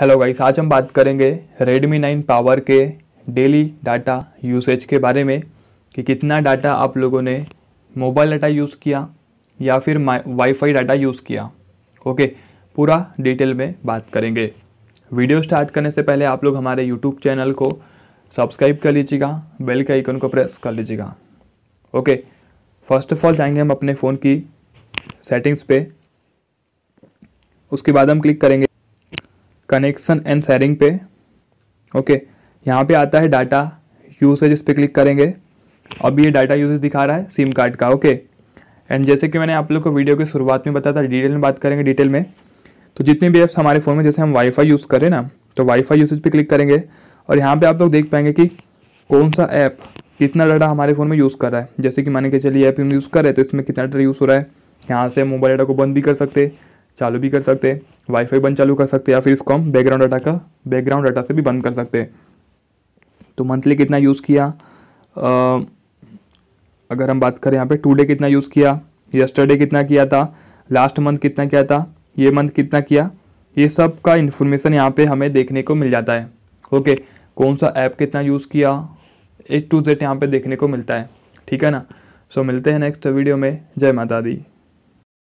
hello guys आज हम बात करेंगे Redmi 9 पावर के डेली डाटा यूसेज के बारे में कि कितना डाटा आप लोगों ने मोबाइल डाटा यूज़ किया या फिर वाईफाई डाटा यूज़ किया ओके पूरा डिटेल में बात करेंगे वीडियो स्टार्ट करने से पहले आप लोग हमारे यूट्यूब चैनल को सब्सक्राइब कर लीजिएगा बेल के आइकन को प्रेस कर लीजिएगा ओके फर्स्ट ऑफ ऑल जाएंगे हम अपने फ़ोन की सेटिंग्स पे उसके बाद हम क्लिक करेंगे कनेक्शन एंड शेयरिंग पे ओके यहाँ पे आता है डाटा यूसेज इस पर क्लिक करेंगे अब ये डाटा यूसेज दिखा रहा है सिम कार्ड का ओके एंड जैसे कि मैंने आप लोग को वीडियो की शुरुआत में बताया था डिटेल में बात करेंगे डिटेल में तो जितने भी ऐप्स हमारे फ़ोन में जैसे हम वाईफाई यूज़ करें ना तो वाईफाई यूसेज पे क्लिक करेंगे और यहाँ पे आप लोग देख पाएंगे कि कौन सा ऐप कितना डाटा हमारे फ़ोन में यूज़ कर रहा है जैसे कि माने के चलिए ऐप हम यूज़ कर रहे हैं तो इसमें कितना डाटा यूज़ हो रहा है यहाँ से मोबाइल डाटा को बंद भी कर सकते चालू भी कर सकते वाईफाई बंद चालू कर सकते हैं या फिर इसको हम बैकग्राउंड डाटा का बैकग्राउंड डाटा से भी बंद कर सकते हैं तो मंथली कितना यूज़ किया आ, अगर हम बात करें यहाँ पे डे कितना यूज़ किया यस्टरडे कितना किया था लास्ट मंथ कितना किया था ये मंथ कितना किया ये सब का इन्फॉर्मेशन यहाँ पे हमें देखने को मिल जाता है ओके कौन सा ऐप कितना यूज़ किया एक टू जेड यहाँ पर देखने को मिलता है ठीक है ना सो so, मिलते हैं नेक्स्ट वीडियो में जय माता दी